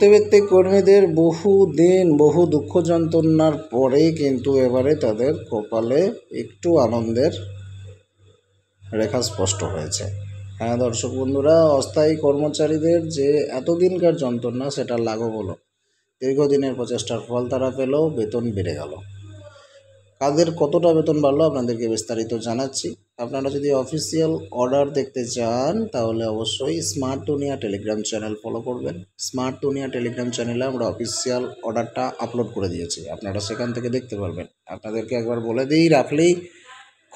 দেখতে কর্মীদের বহু দিন বহু দুঃখ যন্ত্রণার পরে কিন্তু এবারে তাদের কপালে একটু আনন্দের রেখা স্পষ্ট হয়েছে হ্যাঁ দর্শক বন্ধুরা অস্থায়ী কর্মচারীদের যে এতদিনকার যন্ত্রণা সেটা লাঘব হলো দীর্ঘদিনের প্রচেষ্টার ফল তারা পেল বেতন বেড়ে গেল কাদের কতটা বেতন বাড়লো আপনাদেরকে বিস্তারিত জানাচ্ছি আপনারা যদি অফিসিয়াল অর্ডার দেখতে চান তাহলে অবশ্যই স্মার্ট টুনিয়া টেলিগ্রাম চ্যানেল ফলো করবেন স্মার্ট টুনিয়া টেলিগ্রাম চ্যানেলে আমরা অফিসিয়াল অর্ডারটা আপলোড করে দিয়েছি আপনারা সেখান থেকে দেখতে পারবেন আপনাদেরকে একবার বলে দিই রাখলেই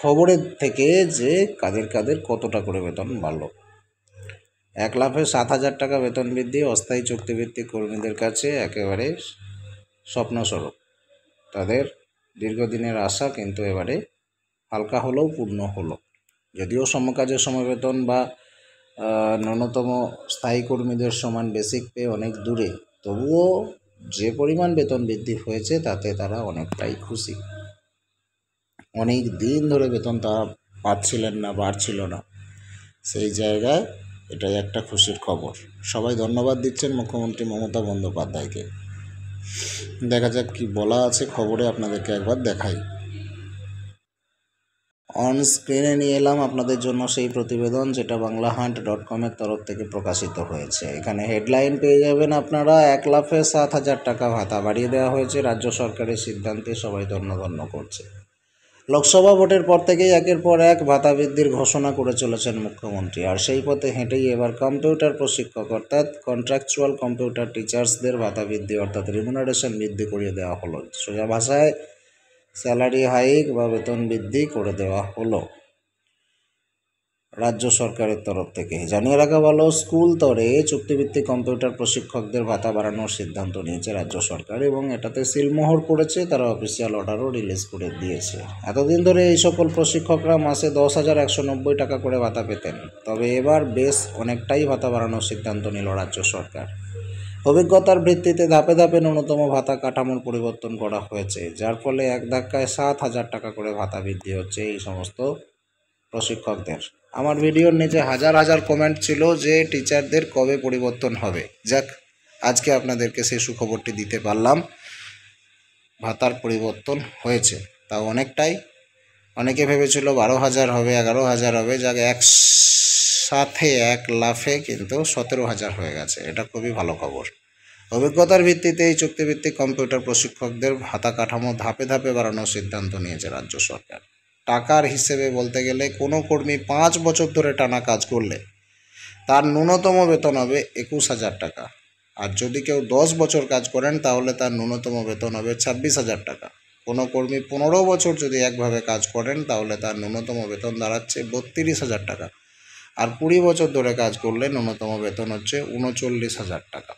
খবরের থেকে যে কাদের কাদের কতটা করে বেতন বাড়লো এক লাফে সাত হাজার টাকা বেতন বৃদ্ধি অস্থায়ী চুক্তিভিত্তিক কর্মীদের কাছে একেবারে স্বপ্নস্বরূপ তাদের দীর্ঘদিনের আশা কিন্তু এবারে হালকা হলেও পূর্ণ হলো যদিও সমকাজের সমবেতন বা ন্যূনতম স্থায়ী কর্মীদের সমান বেসিক পে অনেক দূরে তবুও যে পরিমাণ বেতন বৃদ্ধি হয়েছে তাতে তারা অনেকটাই খুশি অনেক দিন ধরে বেতন তারা পাচ্ছিলেন না বাড়ছিল না সেই জায়গায় এটাই একটা খুশির খবর সবাই ধন্যবাদ দিচ্ছেন মুখ্যমন্ত্রী মমতা বন্দ্যোপাধ্যায়কে দেখা যাক কি বলা আছে খবরে আপনাদেরকে একবার দেখাই অন স্ক্রিনে নিয়ে এলাম আপনাদের জন্য সেই প্রতিবেদন যেটা বাংলা হান্ট ডট কমের তরফ থেকে প্রকাশিত হয়েছে এখানে হেডলাইন পেয়ে যাবেন আপনারা এক লাফে সাত হাজার টাকা ভাতা বাড়িয়ে দেওয়া হয়েছে রাজ্য সরকারের সিদ্ধান্তে সবাই ধন্যধন্য করছে লোকসভা ভোটের পর থেকেই একের পর এক ভাতা বৃদ্ধির ঘোষণা করে চলেছেন মুখ্যমন্ত্রী আর সেই পথে হেঁটেই এবার কম্পিউটার প্রশিক্ষক অর্থাৎ কন্ট্রাকচুয়াল কম্পিউটার টিচার্সদের ভাতা বৃদ্ধি অর্থাৎ রিমুনারেশন বৃদ্ধি করিয়ে দেওয়া হলো সোজা ভাষায় স্যালারি হাইক বা বেতন বৃদ্ধি করে দেওয়া হলো রাজ্য সরকারের তরফ থেকে জানিয়ে রাখা ভালো স্কুল তরে চুক্তিভিত্তিক কম্পিউটার প্রশিক্ষকদের ভাতা বাড়ানোর সিদ্ধান্ত নিয়েছে রাজ্য সরকার এবং এটাতে সিলমোহর করেছে তারা অফিসিয়াল অর্ডারও রিলিজ করে দিয়েছে এতদিন ধরে এই সকল প্রশিক্ষকরা মাসে দশ হাজার একশো নব্বই টাকা করে ভাতা পেতেন তবে এবার বেশ অনেকটাই ভাতা বাড়ানোর সিদ্ধান্ত নিল রাজ্য সরকার অভিজ্ঞতার ভিত্তিতে ধাপে ধাপে ন্যূনতম ভাতা কাঠামোর পরিবর্তন করা হয়েছে যার ফলে এক ধাক্কায় সাত হাজার টাকা করে ভাতা বৃদ্ধি হচ্ছে এই সমস্ত প্রশিক্ষকদের আমার ভিডিওর নিচে হাজার হাজার কমেন্ট ছিল যে টিচারদের কবে পরিবর্তন হবে যাক আজকে আপনাদেরকে সেই সুখবরটি দিতে পারলাম ভাতার পরিবর্তন হয়েছে তা অনেকটাই অনেকে ভেবেছিল বারো হাজার হবে এগারো হাজার হবে যাক এক সাথে এক লাফে কিন্তু সতেরো হাজার হয়ে গেছে এটা খুবই ভালো খবর অভিজ্ঞতার ভিত্তিতে এই চুক্তিভিত্তিক কম্পিউটার প্রশিক্ষকদের ভাতা কাঠামো ধাপে ধাপে বাড়ানোর সিদ্ধান্ত নিয়েছে রাজ্য সরকার টাকার হিসেবে বলতে গেলে কোনো কর্মী পাঁচ বছর ধরে টানা কাজ করলে তার ন্যূনতম বেতন হবে একুশ হাজার টাকা আর যদি কেউ দশ বছর কাজ করেন তাহলে তার ন্যূনতম বেতন হবে ছাব্বিশ হাজার টাকা কোনো কর্মী পনেরো বছর যদি একভাবে কাজ করেন তাহলে তার ন্যূনতম বেতন দাঁড়াচ্ছে বত্রিশ হাজার টাকা আর কুড়ি বছর ধরে কাজ করলে ন্যূনতম বেতন হচ্ছে উনচল্লিশ হাজার টাকা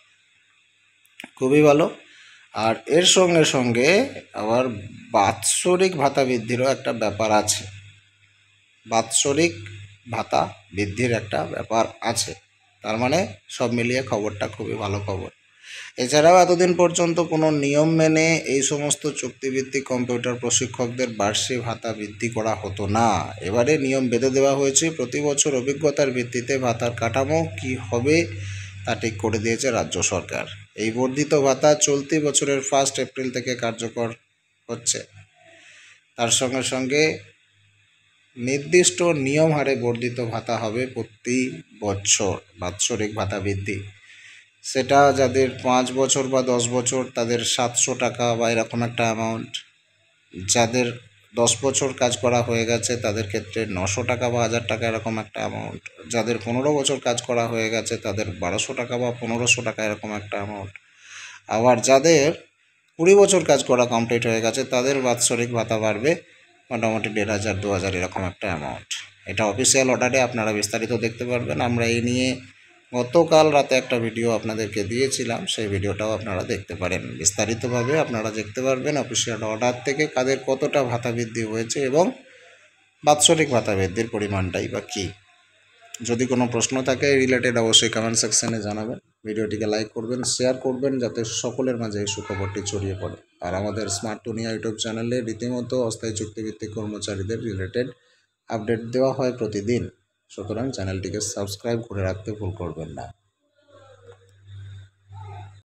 খুবই ভালো আর এর সঙ্গে সঙ্গে আবার বাৎসরিক ভাতা বৃদ্ধিরও একটা ব্যাপার আছে বাৎসরিক ভাতা বৃদ্ধির একটা ব্যাপার আছে তার মানে সব মিলিয়ে খবরটা খুবই ভালো খবর এছাড়াও এতদিন পর্যন্ত কোনো নিয়ম মেনে এই সমস্ত চুক্তিভিত্তিক কম্পিউটার প্রশিক্ষকদের বার্ষিক ভাতা বৃদ্ধি করা হতো না এবারে নিয়ম বেঁধে দেওয়া হয়েছে প্রতি বছর অভিজ্ঞতার ভিত্তিতে ভাতার কাঠামো কি হবে তা ঠিক করে দিয়েছে রাজ্য সরকার এই বর্ধিত ভাতা চলতি বছরের ফার্স্ট এপ্রিল থেকে কার্যকর হচ্ছে তার সঙ্গে সঙ্গে নির্দিষ্ট নিয়ম হারে বর্ধিত ভাতা হবে প্রতি বছর বাৎসরিক ভাতা বৃদ্ধি সেটা যাদের পাঁচ বছর বা দশ বছর তাদের সাতশো টাকা বা এরকম একটা অ্যামাউন্ট যাদের দশ বছর কাজ করা হয়ে গেছে তাদের ক্ষেত্রে নশো টাকা বা হাজার টাকা এরকম একটা অ্যামাউন্ট যাদের পনেরো বছর কাজ করা হয়ে গেছে তাদের বারোশো টাকা বা পনেরোশো টাকা এরকম একটা অ্যামাউন্ট আবার যাদের কুড়ি বছর কাজ করা কমপ্লিট হয়ে গেছে তাদের বাৎসরিক ভাতা বাড়বে মোটামুটি দেড় হাজার দু হাজার এরকম একটা অ্যামাউন্ট এটা অফিসিয়াল অর্ডারে আপনারা বিস্তারিত দেখতে পারবেন আমরা এই নিয়ে গতকাল রাতে একটা ভিডিও আপনাদেরকে দিয়েছিলাম সেই ভিডিওটাও আপনারা দেখতে পারেন বিস্তারিতভাবে আপনারা দেখতে পারবেন অফিসিয়াল অর্ডার থেকে কাদের কতটা ভাতা বৃদ্ধি হয়েছে এবং বাৎসরিক ভাতা বৃদ্ধির পরিমাণটাই বা কী যদি কোনো প্রশ্ন থাকে রিলেটেড অবশ্যই কমেন্ট সেকশানে জানাবেন ভিডিওটিকে লাইক করবেন শেয়ার করবেন যাতে সকলের মাঝে এই সুখবরটি ছড়িয়ে পড়ে আর আমাদের স্মার্ট টুনিয়া ইউটিউব চ্যানেলে রীতিমতো অস্থায়ী চুক্তিভিত্তিক কর্মচারীদের রিলেটেড আপডেট দেওয়া হয় প্রতিদিন সুতরাং চ্যানেলটিকে সাবস্ক্রাইব করে রাখতে ভুল করবেন না